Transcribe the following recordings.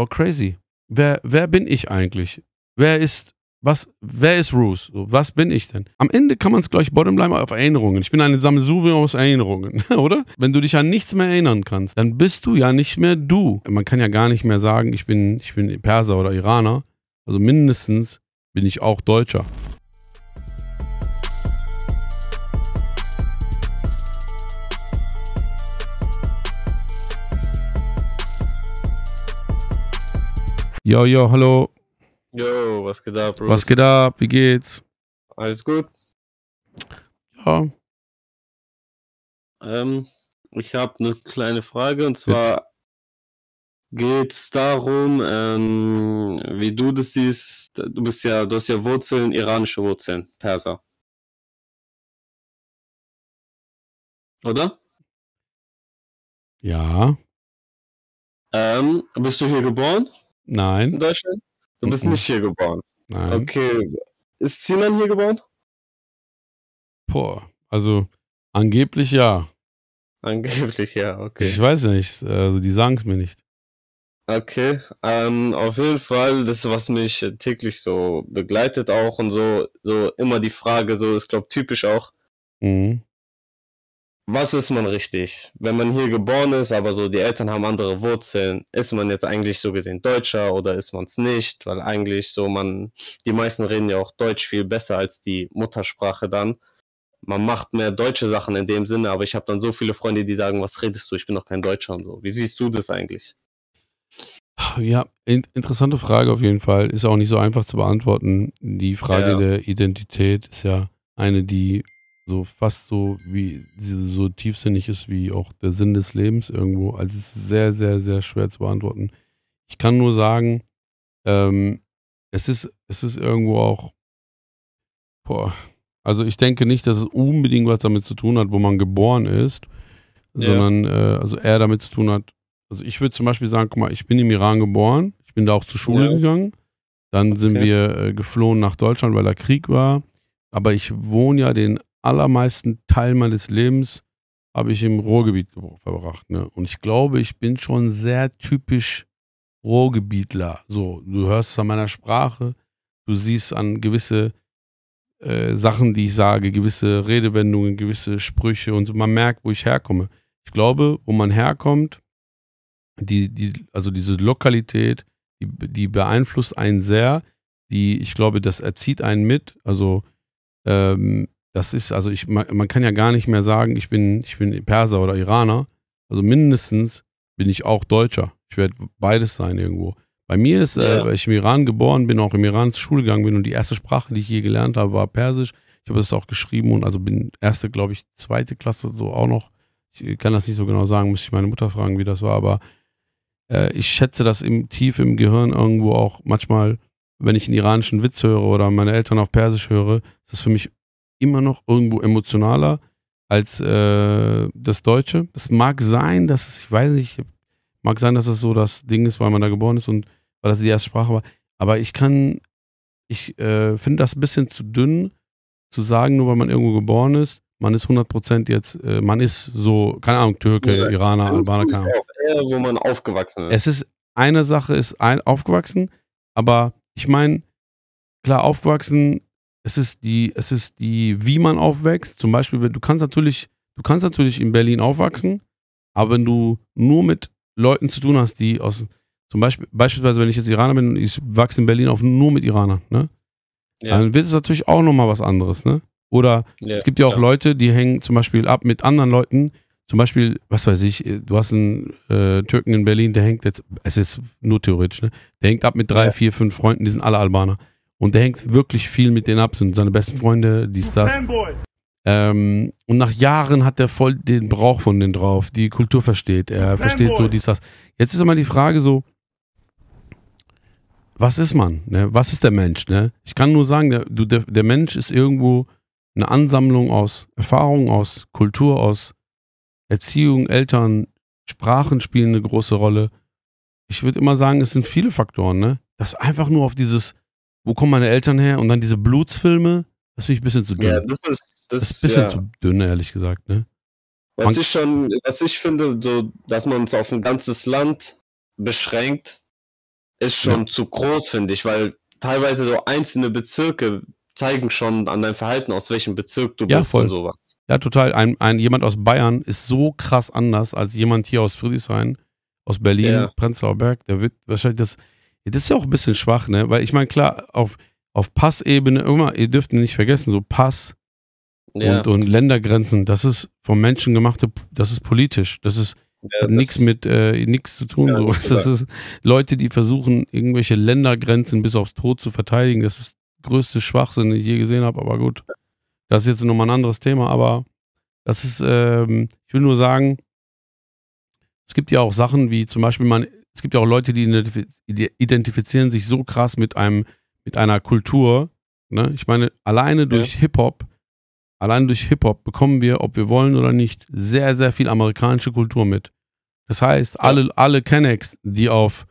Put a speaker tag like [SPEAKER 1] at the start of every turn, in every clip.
[SPEAKER 1] War oh, crazy. Wer, wer bin ich eigentlich? Wer ist, was, wer ist Roos? Was bin ich denn? Am Ende kann man es gleich bottomline auf Erinnerungen. Ich bin eine Sammelsurium aus Erinnerungen, oder? Wenn du dich an nichts mehr erinnern kannst, dann bist du ja nicht mehr du. Man kann ja gar nicht mehr sagen, ich bin, ich bin Perser oder Iraner. Also mindestens bin ich auch Deutscher. Yo, yo, hallo.
[SPEAKER 2] Yo, was geht ab, Bruce? Was geht
[SPEAKER 1] ab? Wie geht's? Alles gut? Ja.
[SPEAKER 2] Ähm, ich habe eine kleine Frage und zwar geht es darum, ähm, wie du das siehst. Du bist ja, du hast ja Wurzeln, iranische
[SPEAKER 1] Wurzeln, Perser. Oder? Ja. Ähm, bist du hier geboren? Nein. In
[SPEAKER 2] Deutschland? Du bist mhm. nicht hier geboren. Nein. Okay. Ist Sinan hier geboren?
[SPEAKER 1] Boah, also angeblich ja.
[SPEAKER 2] Angeblich ja, okay.
[SPEAKER 1] Ich weiß nicht, also die sagen es mir nicht.
[SPEAKER 2] Okay, ähm, auf jeden Fall, das was mich täglich so begleitet auch und so, so immer die Frage, so ist glaube typisch auch, mhm was ist man richtig? Wenn man hier geboren ist, aber so die Eltern haben andere Wurzeln, ist man jetzt eigentlich so gesehen Deutscher oder ist man es nicht? Weil eigentlich so man, die meisten reden ja auch Deutsch viel besser als die Muttersprache dann. Man macht mehr deutsche Sachen in dem Sinne, aber ich habe dann so viele Freunde, die sagen, was redest du? Ich bin doch kein Deutscher und so. Wie siehst du das eigentlich?
[SPEAKER 1] Ja, in interessante Frage auf jeden Fall. Ist auch nicht so einfach zu beantworten. Die Frage ja. der Identität ist ja eine, die so fast so wie so tiefsinnig ist wie auch der Sinn des Lebens irgendwo. Also es ist sehr, sehr, sehr schwer zu beantworten. Ich kann nur sagen, ähm, es ist, es ist irgendwo auch, boah, also ich denke nicht, dass es unbedingt was damit zu tun hat, wo man geboren ist, ja. sondern äh, also eher damit zu tun hat. Also ich würde zum Beispiel sagen, guck mal, ich bin im Iran geboren, ich bin da auch zur Schule ja. gegangen, dann okay. sind wir äh, geflohen nach Deutschland, weil da Krieg war. Aber ich wohne ja den allermeisten Teil meines Lebens habe ich im Ruhrgebiet verbracht. Ne? Und ich glaube, ich bin schon sehr typisch Ruhrgebietler. So, du hörst es an meiner Sprache, du siehst an gewisse äh, Sachen, die ich sage, gewisse Redewendungen, gewisse Sprüche und so. Man merkt, wo ich herkomme. Ich glaube, wo man herkommt, die, die, also diese Lokalität, die, die beeinflusst einen sehr. Die, ich glaube, das erzieht einen mit. Also ähm, das ist, also ich, man, man kann ja gar nicht mehr sagen, ich bin, ich bin Perser oder Iraner. Also mindestens bin ich auch Deutscher. Ich werde beides sein irgendwo. Bei mir ist, äh, weil ich im Iran geboren bin, auch im Iran zur Schule gegangen bin und die erste Sprache, die ich je gelernt habe, war Persisch. Ich habe das auch geschrieben und also bin erste, glaube ich, zweite Klasse so auch noch. Ich äh, kann das nicht so genau sagen, müsste ich meine Mutter fragen, wie das war, aber äh, ich schätze das im, tief im Gehirn irgendwo auch manchmal, wenn ich einen iranischen Witz höre oder meine Eltern auf Persisch höre, ist das für mich immer noch irgendwo emotionaler als äh, das Deutsche. Es mag sein, dass es, ich weiß nicht, mag sein, dass es so das Ding ist, weil man da geboren ist und weil das die erste Sprache war. Aber ich kann, ich äh, finde das ein bisschen zu dünn, zu sagen, nur weil man irgendwo geboren ist, man ist 100% jetzt, äh, man ist so, keine Ahnung, Türke, ja, Iraner, Albaner, keine
[SPEAKER 2] Ahnung. Eher, wo man aufgewachsen ist. Es ist,
[SPEAKER 1] eine Sache ist ein, aufgewachsen, aber ich meine, klar, aufgewachsen es ist die, es ist die, wie man aufwächst. Zum Beispiel, du kannst natürlich, du kannst natürlich in Berlin aufwachsen, aber wenn du nur mit Leuten zu tun hast, die aus, zum Beispiel, beispielsweise, wenn ich jetzt Iraner bin und ich wachse in Berlin auf nur mit Iranern, ne? Ja. Dann wird es natürlich auch nochmal was anderes, ne? Oder ja, es gibt ja auch ja. Leute, die hängen zum Beispiel ab mit anderen Leuten. Zum Beispiel, was weiß ich, du hast einen äh, Türken in Berlin, der hängt jetzt, es ist nur theoretisch, ne? Der hängt ab mit drei, vier, fünf Freunden, die sind alle Albaner. Und der hängt wirklich viel mit denen ab, sind seine besten Freunde, dies, das. Ähm, und nach Jahren hat er voll den Brauch von denen drauf, die Kultur versteht, er versteht so dies, das. Jetzt ist immer die Frage so, was ist man? Ne? Was ist der Mensch? Ne? Ich kann nur sagen, der, du, der, der Mensch ist irgendwo eine Ansammlung aus Erfahrung, aus Kultur, aus Erziehung, Eltern, Sprachen spielen eine große Rolle. Ich würde immer sagen, es sind viele Faktoren, ne? Das einfach nur auf dieses wo kommen meine Eltern her? Und dann diese Blutsfilme, das finde ich ein bisschen zu dünn. Ja, das ist, das, das ist ein bisschen ja. zu dünn, ehrlich gesagt, ne? Was ich
[SPEAKER 2] schon, was ich finde, so, dass man es auf ein ganzes Land beschränkt, ist schon ja. zu groß, finde ich, weil teilweise so einzelne Bezirke zeigen schon an deinem Verhalten, aus welchem Bezirk du ja, bist voll. und sowas.
[SPEAKER 1] Ja, total. Ein, ein, jemand aus Bayern ist so krass anders als jemand hier aus Friedrichshain, aus Berlin, ja. Prenzlauer Berg. Der wird wahrscheinlich das, das ist ja auch ein bisschen schwach, ne? Weil ich meine, klar, auf, auf Passebene immer, ihr dürft nicht vergessen, so Pass ja. und, und Ländergrenzen, das ist vom Menschen gemachte, das ist politisch, das ist ja, nichts mit äh, nichts zu tun. Ja, so. Das ist Leute, die versuchen, irgendwelche Ländergrenzen bis aufs Tod zu verteidigen. Das ist der größte Schwachsinn, den ich je gesehen habe, aber gut. Das ist jetzt nochmal ein anderes Thema, aber das ist, ähm, ich will nur sagen, es gibt ja auch Sachen wie zum Beispiel, man es gibt ja auch Leute, die identifizieren sich so krass mit einem, mit einer Kultur. Ne? Ich meine, alleine durch ja. Hip-Hop, allein durch Hip-Hop bekommen wir, ob wir wollen oder nicht, sehr, sehr viel amerikanische Kultur mit. Das heißt, ja. alle, alle Kennex, die auf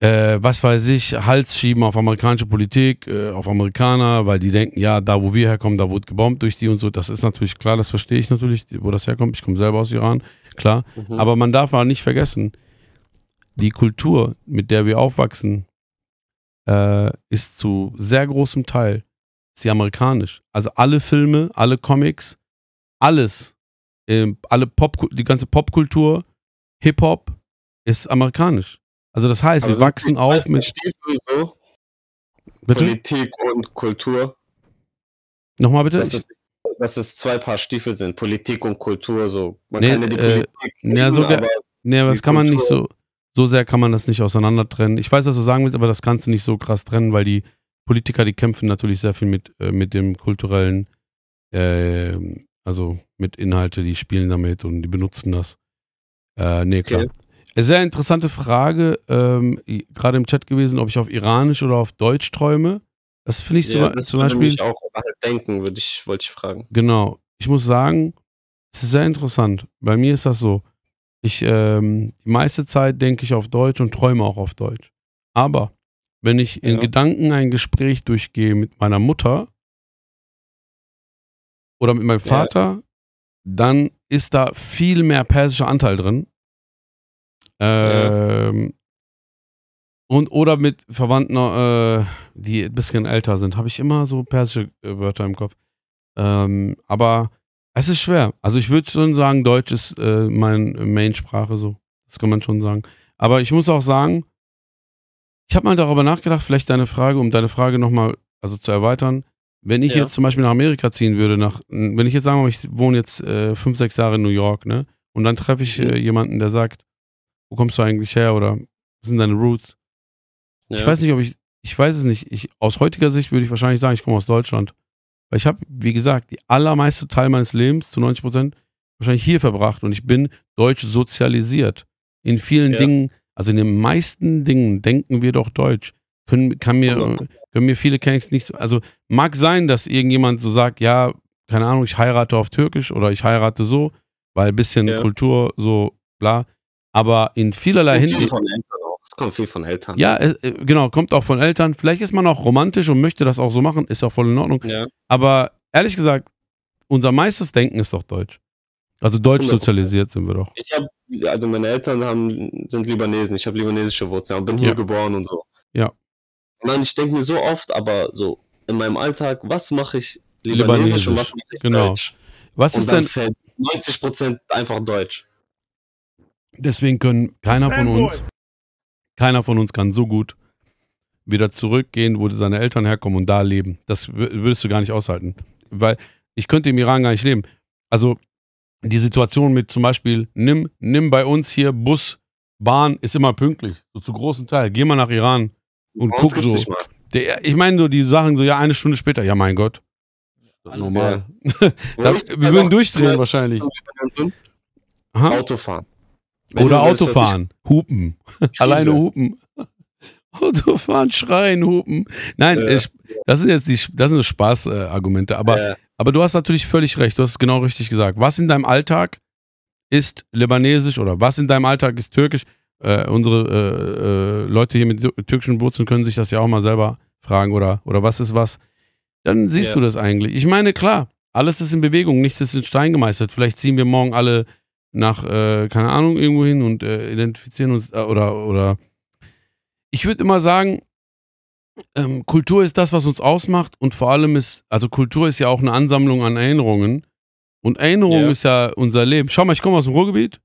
[SPEAKER 1] äh, was weiß ich, Hals schieben auf amerikanische Politik, äh, auf Amerikaner, weil die denken, ja, da wo wir herkommen, da wurde gebombt durch die und so. Das ist natürlich klar, das verstehe ich natürlich, wo das herkommt. Ich komme selber aus Iran, klar. Mhm. Aber man darf auch nicht vergessen, die Kultur, mit der wir aufwachsen, äh, ist zu sehr großem Teil sie amerikanisch. Also alle Filme, alle Comics, alles, äh, alle Pop, die ganze Popkultur, Hip Hop ist amerikanisch. Also das heißt, Aber wir wachsen auf mit so? Politik
[SPEAKER 2] und Kultur.
[SPEAKER 1] Nochmal bitte. Dass es,
[SPEAKER 2] dass es, zwei Paar Stiefel sind, Politik und Kultur so. Man nee, kann ja die äh, Politik. nee, so aber nee, aber das
[SPEAKER 1] kann man nicht so so sehr kann man das nicht auseinander trennen. Ich weiß, was du sagen willst, aber das kannst du nicht so krass trennen, weil die Politiker, die kämpfen natürlich sehr viel mit, äh, mit dem kulturellen, äh, also mit Inhalte, die spielen damit und die benutzen das. Äh, nee, klar. Okay. Sehr interessante Frage, ähm, gerade im Chat gewesen, ob ich auf Iranisch oder auf Deutsch träume. Das finde ich ja, das zum Beispiel. Ich auch
[SPEAKER 2] denken, würde ich, wollte ich fragen.
[SPEAKER 1] Genau. Ich muss sagen, es ist sehr interessant. Bei mir ist das so. Ich ähm, die meiste Zeit denke ich auf Deutsch und träume auch auf Deutsch. Aber wenn ich in ja. Gedanken ein Gespräch durchgehe mit meiner Mutter oder mit meinem Vater, ja. dann ist da viel mehr persischer Anteil drin. Ähm, ja. Und oder mit Verwandten, äh, die ein bisschen älter sind, habe ich immer so persische äh, Wörter im Kopf. Ähm, aber es ist schwer. Also ich würde schon sagen, Deutsch ist äh, meine Main-Sprache so. Das kann man schon sagen. Aber ich muss auch sagen, ich habe mal darüber nachgedacht, vielleicht deine Frage, um deine Frage nochmal also zu erweitern. Wenn ich ja. jetzt zum Beispiel nach Amerika ziehen würde, nach, wenn ich jetzt sage, ich wohne jetzt äh, fünf, sechs Jahre in New York, ne? Und dann treffe ich mhm. äh, jemanden, der sagt, wo kommst du eigentlich her oder was sind deine Roots? Ja. Ich weiß nicht, ob ich, ich weiß es nicht. Ich, aus heutiger Sicht würde ich wahrscheinlich sagen, ich komme aus Deutschland. Weil ich habe, wie gesagt, die allermeiste Teil meines Lebens zu 90 Prozent wahrscheinlich hier verbracht und ich bin deutsch sozialisiert. In vielen ja. Dingen, also in den meisten Dingen denken wir doch deutsch. Können, kann mir, können mir viele Kennex nicht so, also mag sein, dass irgendjemand so sagt, ja, keine Ahnung, ich heirate auf Türkisch oder ich heirate so, weil ein bisschen ja. Kultur so, bla. Aber in vielerlei Hinsicht
[SPEAKER 2] auch. Es kommt viel von Eltern. Ja, ne?
[SPEAKER 1] äh, äh, genau, kommt auch von Eltern. Vielleicht ist man auch romantisch und möchte das auch so machen, ist ja voll in Ordnung. Ja. Aber ehrlich gesagt, unser meistes Denken ist doch deutsch. Also deutsch sozialisiert sind wir doch. Ich hab,
[SPEAKER 2] also meine Eltern haben, sind Libanesen, ich habe libanesische Wurzeln und bin ja. hier geboren und so. Ja. Und dann, ich denke mir so oft, aber so in meinem Alltag, was mache ich libanesisch, libanesisch. und was mache ich genau. deutsch? Was und ist dann denn 90% einfach
[SPEAKER 1] deutsch. Deswegen können keiner von uns keiner von uns kann so gut wieder zurückgehen, wo seine Eltern herkommen und da leben. Das würdest du gar nicht aushalten. Weil ich könnte im Iran gar nicht leben. Also die Situation mit zum Beispiel, nimm, nimm bei uns hier Bus, Bahn, ist immer pünktlich. So zu großen Teil. Geh mal nach Iran und guck so. Der, ich meine, so, die Sachen so, ja, eine Stunde später, ja, mein Gott. Normal. Ja. da, wir würden durchdrehen wahrscheinlich. Autofahren.
[SPEAKER 2] Wenn Oder Autofahren,
[SPEAKER 1] hupen, Krise. alleine hupen. Autofahren, schreien, hupen. Nein, äh, ich, das sind jetzt die, das sind Spaßargumente. Äh, aber, äh. aber du hast natürlich völlig recht. Du hast es genau richtig gesagt. Was in deinem Alltag ist libanesisch oder was in deinem Alltag ist türkisch? Äh, unsere äh, äh, Leute hier mit türkischen Wurzeln können sich das ja auch mal selber fragen oder, oder was ist was. Dann siehst ja. du das eigentlich. Ich meine, klar, alles ist in Bewegung, nichts ist in Stein gemeißelt. Vielleicht ziehen wir morgen alle nach, äh, keine Ahnung, irgendwo hin und äh, identifizieren uns äh, oder, oder ich würde immer sagen, ähm, Kultur ist das, was uns ausmacht und vor allem ist, also Kultur ist ja auch eine Ansammlung an Erinnerungen und Erinnerung yeah. ist ja unser Leben. Schau mal, ich komme aus dem Ruhrgebiet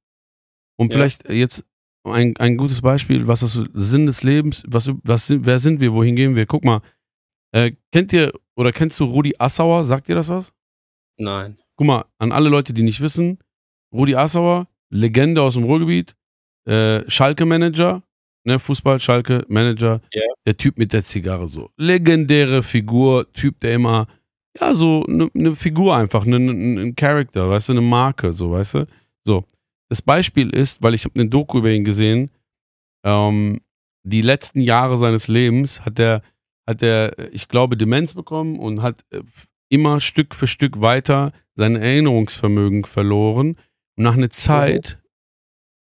[SPEAKER 1] und yeah. vielleicht jetzt ein, ein gutes Beispiel, was ist Sinn des Lebens, was, was wer sind wir, wohin gehen wir? Guck mal, äh, kennt ihr oder kennst du Rudi Assauer? Sagt ihr das was? Nein. Guck mal, an alle Leute, die nicht wissen, Rudi Assauer, Legende aus dem Ruhrgebiet, äh, Schalke-Manager, ne, Fußball, Schalke, Manager, yeah. der Typ mit der Zigarre so. Legendäre Figur, Typ, der immer, ja, so eine ne Figur einfach, ne, ne, ein ne, Charakter, weißt du, eine Marke, so, weißt du? So. Das Beispiel ist, weil ich habe eine Doku über ihn gesehen, ähm, die letzten Jahre seines Lebens hat er, hat er, ich glaube, Demenz bekommen und hat äh, immer Stück für Stück weiter sein Erinnerungsvermögen verloren und nach einer mhm. Zeit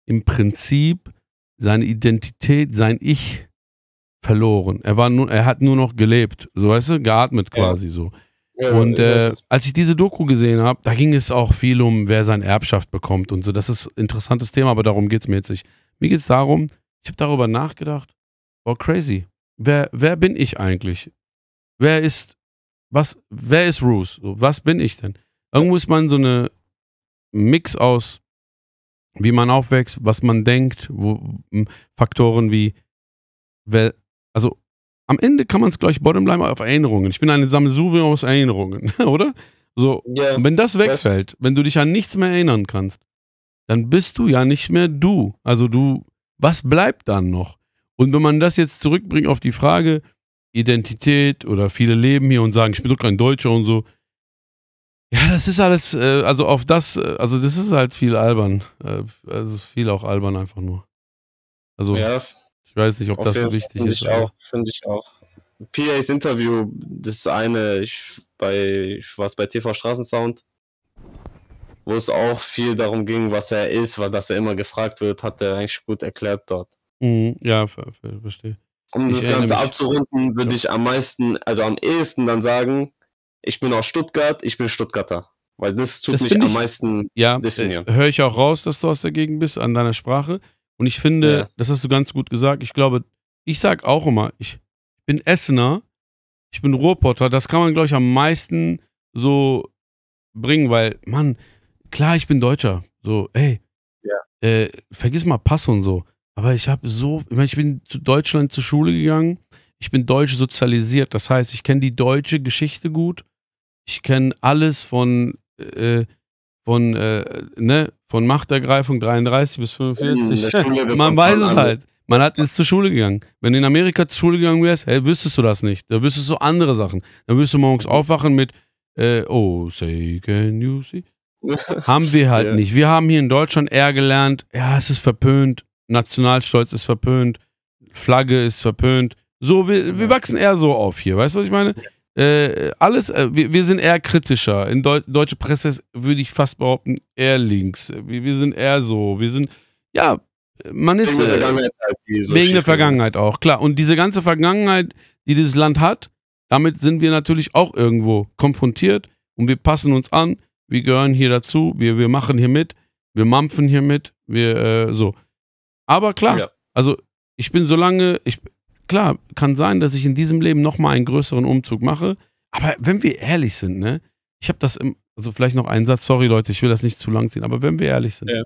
[SPEAKER 1] im Prinzip seine Identität, sein Ich verloren. Er war nur, er hat nur noch gelebt, so weißt du, geatmet quasi so. Ja, und äh, als ich diese Doku gesehen habe, da ging es auch viel um, wer seine Erbschaft bekommt und so. Das ist ein interessantes Thema, aber darum geht es mir jetzt nicht. Mir geht es darum, ich habe darüber nachgedacht, wow, crazy. Wer, wer bin ich eigentlich? Wer ist, was, wer ist Roos? Was bin ich denn? Irgendwo ist man so eine Mix aus, wie man aufwächst, was man denkt, wo, Faktoren wie, also am Ende kann man es gleich bottom bottomline auf Erinnerungen. Ich bin eine Sammelsurium aus Erinnerungen, oder? So, yeah, wenn das wegfällt, wenn du dich an nichts mehr erinnern kannst, dann bist du ja nicht mehr du. Also du, was bleibt dann noch? Und wenn man das jetzt zurückbringt auf die Frage Identität oder viele leben hier und sagen, ich bin doch kein Deutscher und so, ja, das ist alles, äh, also auf das, äh, also das ist halt viel albern. Äh, also viel auch albern einfach nur. Also ja, ich weiß nicht, ob das so wichtig ist. Auch,
[SPEAKER 2] finde ich auch. PAs Interview, das eine, ich ich war es bei TV Straßensound, wo es auch viel darum ging, was er ist, weil das er immer gefragt wird, hat er eigentlich gut erklärt dort.
[SPEAKER 1] Mhm, ja, verstehe. Um ich das Ganze
[SPEAKER 2] abzurunden, würde ja. ich am meisten, also am ehesten dann sagen, ich bin aus Stuttgart, ich bin Stuttgarter. Weil das tut das mich ich, am meisten
[SPEAKER 1] ja, definieren. Äh, Höre ich auch raus, dass du aus der Gegend bist, an deiner Sprache. Und ich finde, ja. das hast du ganz gut gesagt. Ich glaube, ich sage auch immer, ich bin Essener, ich bin Ruhrpotter. Das kann man, glaube ich, am meisten so bringen, weil, Mann, klar, ich bin Deutscher. So, ey, ja. äh, vergiss mal Pass und so. Aber ich habe so, ich, mein, ich bin zu Deutschland zur Schule gegangen ich bin deutsch sozialisiert. Das heißt, ich kenne die deutsche Geschichte gut. Ich kenne alles von, äh, äh von, äh, ne, von Machtergreifung 33 bis 45. Man weiß es halt. Man hat, ist zur Schule gegangen. Wenn du in Amerika zur Schule gegangen wärst, hey, wüsstest du das nicht. Da wüsstest du andere Sachen. Dann würdest du morgens mhm. aufwachen mit äh, Oh, say can you see? haben wir halt ja. nicht. Wir haben hier in Deutschland eher gelernt, ja, es ist verpönt, Nationalstolz ist verpönt, Flagge ist verpönt, so, wir, wir wachsen eher so auf hier, weißt du, was ich meine? Äh, alles, äh, wir, wir, sind eher kritischer. In Deu deutsche Presse würde ich fast behaupten, eher links. Wir, wir, sind eher so. Wir sind, ja, man ist. Äh, halt, so wegen der Vergangenheit ist. auch, klar. Und diese ganze Vergangenheit, die dieses Land hat, damit sind wir natürlich auch irgendwo konfrontiert und wir passen uns an. Wir gehören hier dazu. Wir, wir machen hier mit. Wir mampfen hier mit. Wir, äh, so. Aber klar, ja. also ich bin so lange, ich, klar, kann sein, dass ich in diesem Leben nochmal einen größeren Umzug mache. Aber wenn wir ehrlich sind, ne, ich habe das im, also vielleicht noch einen Satz, sorry Leute, ich will das nicht zu lang ziehen, aber wenn wir ehrlich sind, ja.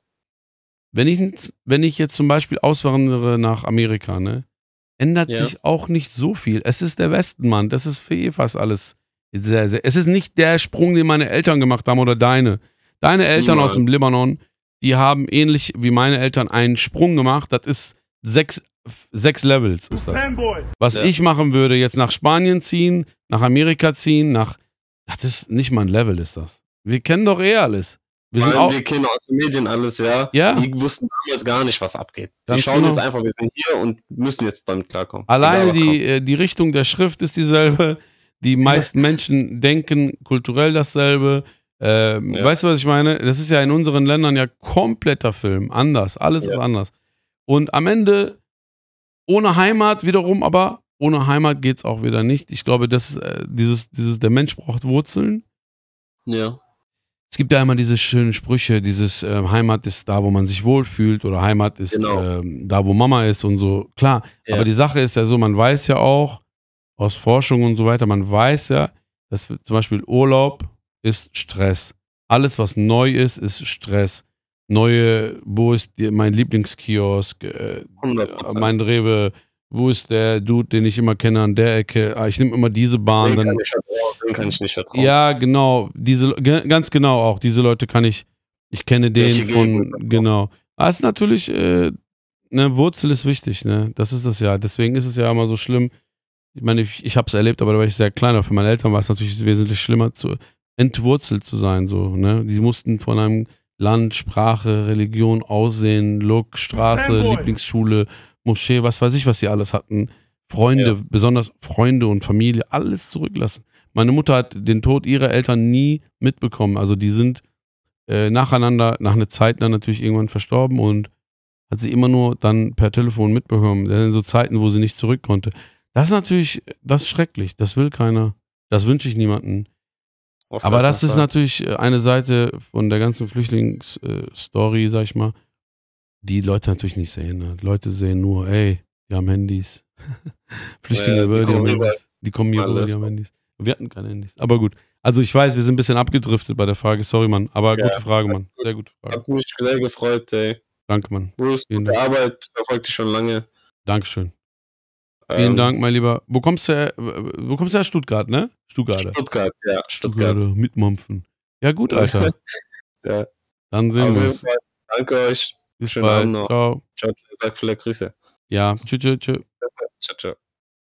[SPEAKER 1] wenn, ich, wenn ich jetzt zum Beispiel auswandere nach Amerika, ne, ändert ja. sich auch nicht so viel. Es ist der Westen, Mann, das ist für eh fast alles sehr, sehr. Es ist nicht der Sprung, den meine Eltern gemacht haben oder deine. Deine Eltern Mann. aus dem Libanon, die haben ähnlich wie meine Eltern einen Sprung gemacht. Das ist sechs, sechs Levels ist das. Fanboy. Was ja. ich machen würde, jetzt nach Spanien ziehen, nach Amerika ziehen, nach. Das ist nicht mal ein Level, ist das. Wir kennen doch eh alles. Wir, sind auch, wir
[SPEAKER 2] kennen aus den Medien alles, ja. ja. Die wussten damals gar nicht, was abgeht. Ganz die schauen genau. jetzt einfach, wir sind hier und müssen jetzt damit
[SPEAKER 1] klarkommen. Allein die, äh, die Richtung der Schrift ist dieselbe. Die meisten Menschen denken kulturell dasselbe. Ähm, ja. Weißt du, was ich meine? Das ist ja in unseren Ländern ja kompletter Film. Anders. Alles ist anders. Und am Ende ohne Heimat wiederum, aber ohne Heimat geht es auch wieder nicht. Ich glaube, dass äh, dieses, dieses, der Mensch braucht Wurzeln. Ja. Es gibt ja immer diese schönen Sprüche, dieses äh, Heimat ist da, wo man sich wohlfühlt oder Heimat ist genau. äh, da, wo Mama ist und so. Klar, ja. aber die Sache ist ja so, man weiß ja auch aus Forschung und so weiter, man weiß ja, dass zum Beispiel Urlaub ist Stress. Alles, was neu ist, ist Stress neue, wo ist die, mein Lieblingskiosk, äh, mein Rewe, wo ist der Dude, den ich immer kenne an der Ecke? Ah, ich nehme immer diese Bahn. Den dann, kann, kann ich nicht vertrauen. Ja, genau, diese, ganz genau auch. Diese Leute kann ich, ich kenne den ich von, genau. Das ah, ist natürlich, äh, ne, Wurzel ist wichtig, ne? Das ist das ja. Deswegen ist es ja immer so schlimm. Ich meine, ich, ich habe es erlebt, aber da war ich sehr klein. Aber für meine Eltern war es natürlich wesentlich schlimmer, zu, entwurzelt zu sein. So, ne? Die mussten von einem Land, Sprache, Religion, Aussehen, Look, Straße, Fanboy. Lieblingsschule, Moschee, was weiß ich, was sie alles hatten. Freunde, ja. besonders Freunde und Familie, alles zurücklassen. Meine Mutter hat den Tod ihrer Eltern nie mitbekommen. Also die sind äh, nacheinander, nach einer Zeit dann natürlich irgendwann verstorben und hat sie immer nur dann per Telefon mitbekommen. Das sind so Zeiten, wo sie nicht zurück konnte. Das ist natürlich, das ist schrecklich. Das will keiner. Das wünsche ich niemanden. Aber das ist natürlich äh, eine Seite von der ganzen Flüchtlingsstory, äh, sag ich mal, die Leute natürlich nicht sehen. Ne? Leute sehen nur, ey, die haben Handys. Flüchtlinge, ja, die, die, haben Handys. die kommen hier rüber, die haben Handys. Wir hatten keine Handys. Aber gut. Also ich weiß, wir sind ein bisschen abgedriftet bei der Frage. Sorry, Mann. Aber ja, gute Frage, Mann. Sehr gute Frage. Hat mich sehr
[SPEAKER 2] gefreut, ey. Danke, Mann. Bruce, Vielen gute Arbeit. Erfolgt dich schon lange.
[SPEAKER 1] Dankeschön. Vielen ähm, Dank, mein Lieber. Wo kommst du her? Wo kommst du her? Stuttgart, ne? Stuttgart. Stuttgart, ja. Stuttgart. Stuttgart mitmampfen. Ja, gut, Alter. ja. Dann sehen wir uns. Danke
[SPEAKER 2] euch. Bis Schönen bald. Abend noch. Ciao. Ciao, ciao. Sag viele Grüße.
[SPEAKER 1] Ja, tschüss, tschüss, tschüss.
[SPEAKER 2] Ciao, ciao.